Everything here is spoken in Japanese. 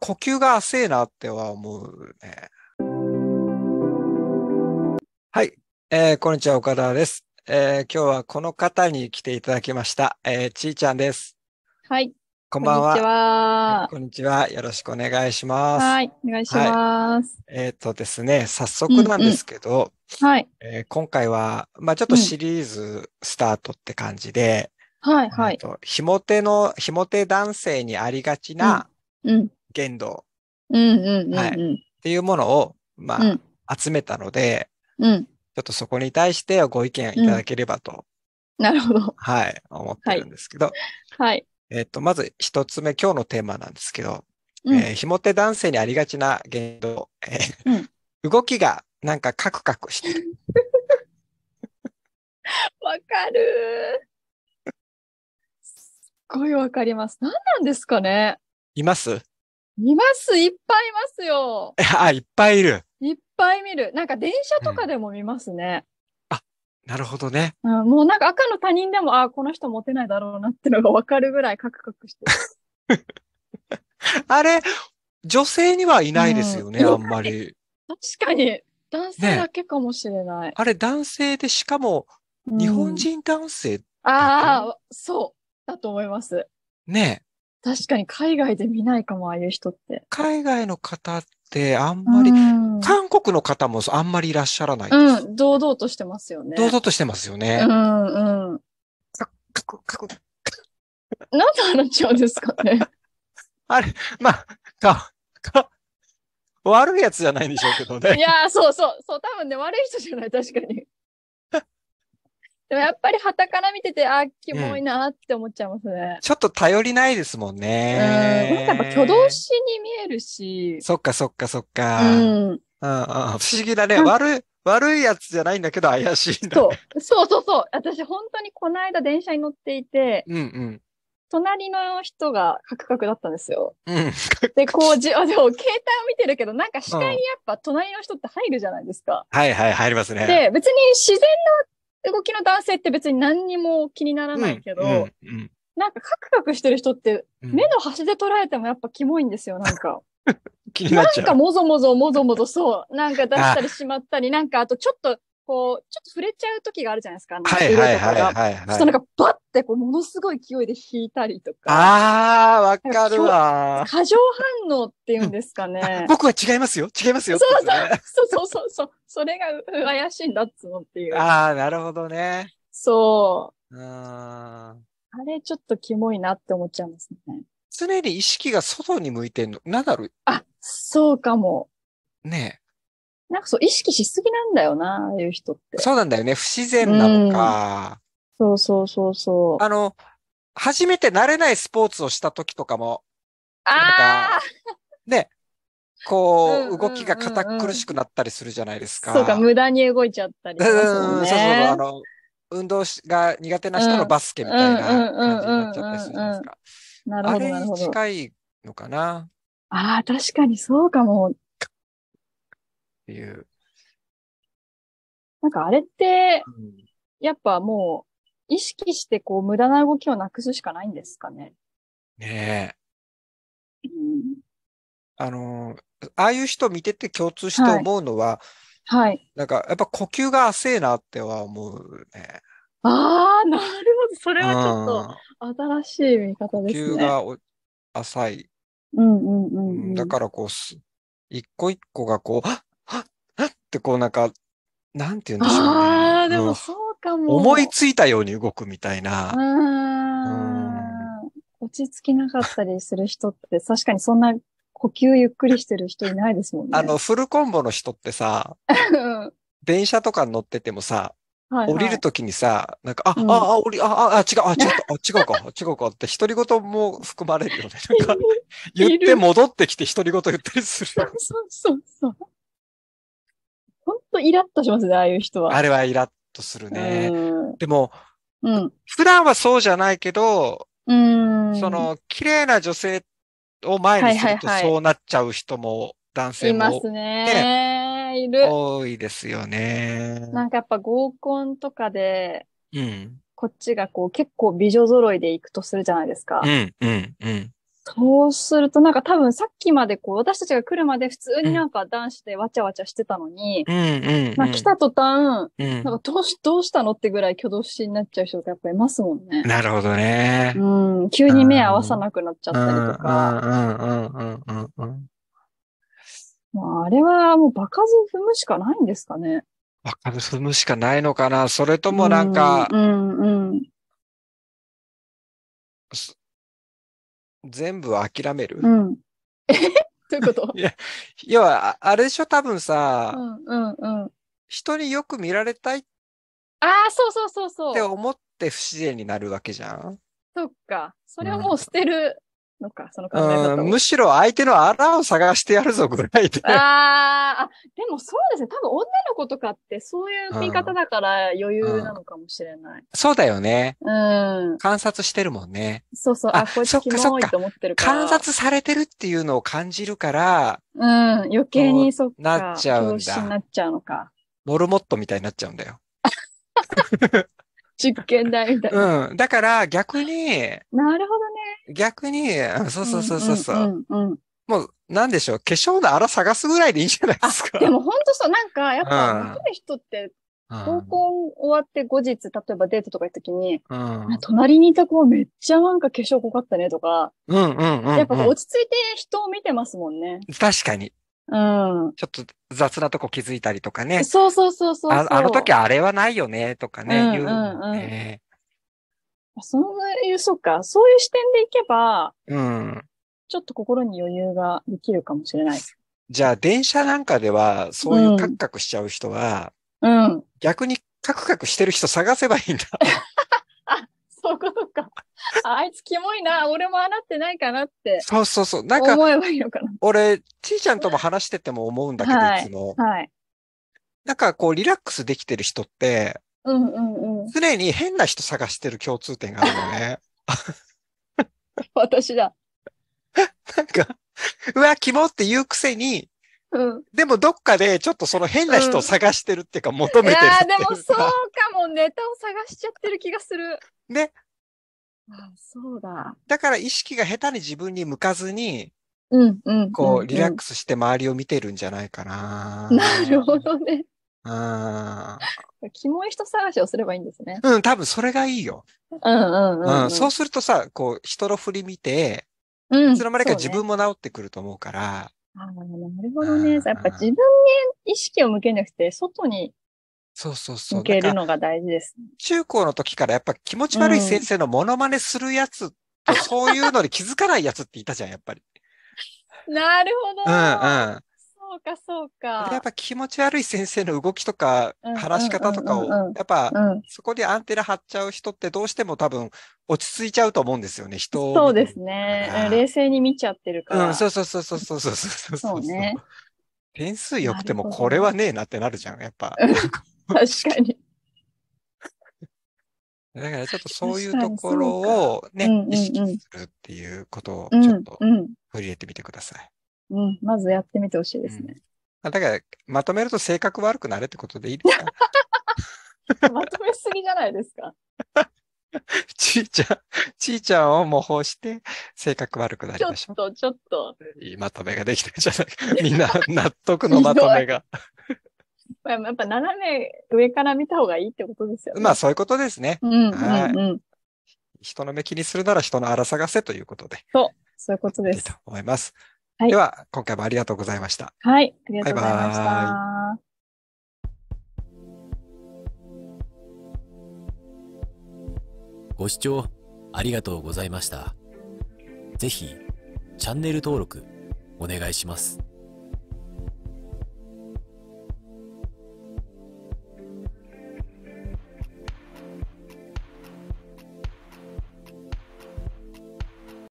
呼吸が浅いなっては思うね。はい、えー、こんにちは、岡田です。えー、今日はこの方に来ていただきました。えー、ちーちゃんです。はい。こんばんは。こんにちは。こんにちは。よろしくお願いします。はい。お願いします。はい、えっ、ー、とですね、早速なんですけど、うんうん、はい、えー、今回は、まあちょっとシリーズスタートって感じで、うん、はいはい。ひも手の、ひも手男性にありがちな、うん、うん、言動、はい、っていうものを、まあ、うん、集めたので、うん、ちょっとそこに対してご意見いただければと、うん、なるほど。はい、思ってるんですけど、はい。はい、えっ、と、まず一つ目、今日のテーマなんですけど、うん、えー、ひもて男性にありがちな言動、えー、うん、動きがなんかカクカクしてる。わかるすごいわかります。何なんですかねいますいます、いっぱいいますよ。あ、いっぱいいる。いっぱい見る。なんか電車とかでも見ますね。うん、あ、なるほどね、うん。もうなんか赤の他人でも、あ、この人モテないだろうなってのがわかるぐらいカクカクしてる。あれ、女性にはいないですよね、うん、あんまり。確かに。男性だけかもしれない。ね、あれ、男性で、しかも、日本人男性、ああ、そう。だと思います。ねえ。確かに海外で見ないかも、ああいう人って。海外の方ってあんまり、うん、韓国の方もあんまりいらっしゃらないです。うん、堂々としてますよね。堂々としてますよね。うんうん。か、かく、かく、何の話んですかね。あれ、まあ、か、か、悪いやつじゃないんでしょうけどね。いや、そうそう、そう、多分ね、悪い人じゃない、確かに。でもやっぱり旗から見てて、あ、キモいなって思っちゃいますね。ちょっと頼りないですもんね。うん。なんかやっぱ挙動しに見えるし。そっかそっかそっか。うん。うんうん、不思議だね。悪い、悪いやつじゃないんだけど怪しいんだ、ね、そう。そうそうそう。私本当にこの間電車に乗っていて、うんうん。隣の人がカクカクだったんですよ。うん、で、こうじ、でも携帯を見てるけど、なんか視界にやっぱ隣の人って入るじゃないですか。うん、はいはい、入りますね。で、別に自然の性って別に何にも気にならないけど、うんうんうんなんかカクカクしてる人って、目の端で捉えてもやっぱキモいんですよ、なんか。気になっちゃう。なんかもぞもぞもぞもぞそう。なんか出したりしまったり、なんかあとちょっと、こう、ちょっと触れちゃう時があるじゃないですか。はいはいはいはい、はい。ちょっとなんかバッてこう、ものすごい勢いで引いたりとか。ああ、わかるわ。過剰反応っていうんですかね。僕は違いますよ。違いますよ。そうそうそうそうそう。それが怪しいんだっつうのっていう。ああ、なるほどね。そう。ああれちょっとキモいなって思っちゃいますね。常に意識が外に向いてんの。なだろあ、そうかも。ねえ。なんかそう、意識しすぎなんだよな、ああいう人って。そうなんだよね。不自然なのか。そうそうそうそう。あの、初めて慣れないスポーツをした時とかも、ああね、こう、動きが堅苦しくなったりするじゃないですか。そうか、無駄に動いちゃったり、ね。うん、そうそう、あの、運動が苦手な人のバスケみたいな感じになっちゃったりするじゃないですか。なるほど。あれに近いのかな。ああ、確かにそうかも。っていう。なんかあれって、やっぱもう、意識してこう無駄な動きをなくすしかないんですかね。ねえ。あの、ああいう人見てて共通して思うのは、はいはい。なんか、やっぱ呼吸が浅いなっては思うね。ああ、なるほど。それはちょっと新しい見方ですね。呼吸が浅い。うんうんうん、うん、だからこう、一個一個がこう、はっはっってこうなんか、なんて言うんでしょう、ね、ああ、でもそうかも。思いついたように動くみたいな。うん。落ち着きなかったりする人って確かにそんな呼吸ゆっくりしてる人いないですもんね。あの、フルコンボの人ってさ、電車とかに乗っててもさ、はいはい、降りるときにさ、なんか、あ、うん、あ、あ、降り、あ、あ、違う、あ、ちょっと、あ、違うか、違うかって、独り言も含まれるよね。なんか、言って戻ってきて独り言言ったりする。そうそうそう。ほんとイラッとしますね、ああいう人は。あれはイラッとするね。でも、うん、普段はそうじゃないけど、その、綺麗な女性っを前にするとそうなっちゃう人も、男性も、ね、いますね。いる。多いですよね。なんかやっぱ合コンとかで、うん、こっちがこう結構美女揃いで行くとするじゃないですか。うん、うん、うん。そうするとなんか多分さっきまでこう私たちが来るまで普通になんか男子でわちゃわちゃしてたのに、うんまあ、来た途端、うん、なんかどうしどうしたのってぐらい挙動しになっちゃう人がやっぱいますもんね。なるほどね。うん、急に目合わさなくなっちゃったりとか。まあ、あれはもう場数踏むしかないんですかね。場数踏むしかないのかなそれともなんか、うんうんうん全部諦める。うん。え どういうこといや、要は、あれでしょ、多分さ、うんうんうん。人によく見られたいああ、そうそうそうそう。って思って不自然になるわけじゃん。そっか。それはもう捨てるのか、その考え方むしろ相手の穴を探してやるぞぐらいで。ああ、でもそうですね。多分女の子とかってそういう見方だから余裕なのかもしれない。うんうん、そうだよね。うん。観察してるもんね。そうそう。あ、こいつキモいと思ってるから。観察されてるっていうのを感じるから。うん。余計にそっか。なっちゃうんだ。になっちゃうのか。モルモットみたいになっちゃうんだよ。実験台みたいな。うん。だから逆に、なるほどね。逆に、そうそうそうそうそう。うん、うん、もう、なんでしょう、化粧のあら探すぐらいでいいんじゃないですか。でも本当そう、なんか、やっぱ、う、ん、人って、高校終わって後日、例えばデートとか行った時に、うん、隣にいた子めっちゃなんか化粧濃かったねとか、うんうんうん、やっぱ落ち着いて人を見てますもんね。確かに。うん、ちょっと雑なとこ気づいたりとかね。そうそうそうそうあ。あの時あれはないよね、とかね、うんうんうん、言うそういそうか。そういう視点でいけば、うん。ちょっと心に余裕ができるかもしれない。じゃあ、電車なんかでは、そういうカクカクしちゃう人は、うん。逆にカクカクしてる人探せばいいんだ。あ、そういうことか。あいつキモいな、俺もあなってないかなって。そうそうそう。なんか、いいか俺、ちいちゃんとも話してても思うんだけど、はい、いつも。はい。なんかこう、リラックスできてる人って、うんうんうん。常に変な人探してる共通点があるよね。私だ。なんか、うわ、キモって言うくせに、うん、でもどっかでちょっとその変な人を探してるっていうか求めてる、うん、いやでもそうかもネタを探しちゃってる気がする。ね。あそうだ。だから意識が下手に自分に向かずに、うんうん、こう、リラックスして周りを見てるんじゃないかな。なるほどね。ああ。キモい人探しをすればいいんですね。うん、多分それがいいよ。うんうんうん、うん、そうするとさ、こう、人の振り見て、うん。いつの間にか自分も治ってくると思うから。ああ、なるほどね。やっぱ自分に意識を向けなくて、外にそうそうそう。受けるのが大事です、中高の時からやっぱ気持ち悪い先生のモノマネするやつと、そういうのに気づかないやつっていたじゃん、やっぱり。なるほど。うんうん。そうか、そうか。やっぱ気持ち悪い先生の動きとか、話し方とかを、やっぱ、そこでアンテナ張っちゃう人ってどうしても多分落ち着いちゃうと思うんですよね、人そうですね。冷静に見ちゃってるから。うん、そうそうそうそうそうそうそうそう。そう点数よくてもこれはねえなってなるじゃん、やっぱ。確かに。だからちょっとそういうところをね、意識するっていうことをちょっと取り入れてみてください。うん、まずやってみてほしいですね。うん、だから、まとめると性格悪くなれってことでいいですか まとめすぎじゃないですか。ちいちゃん、ちいちゃんを模倣して性格悪くなりましょう。ちょっと、ちょっと。いいまとめができたじゃない。みんな納得のまとめが。やっぱ斜め上から見た方がいいってことですよね。まあそういうことですね。うん、人の目気にするなら人の荒探せということで。そう、そういうことです。いいと思います。はい、では、今回もありがとうございました。はい、ありがとうございました。バイバご視聴ありがとうございました。ぜひ、チャンネル登録お願いします。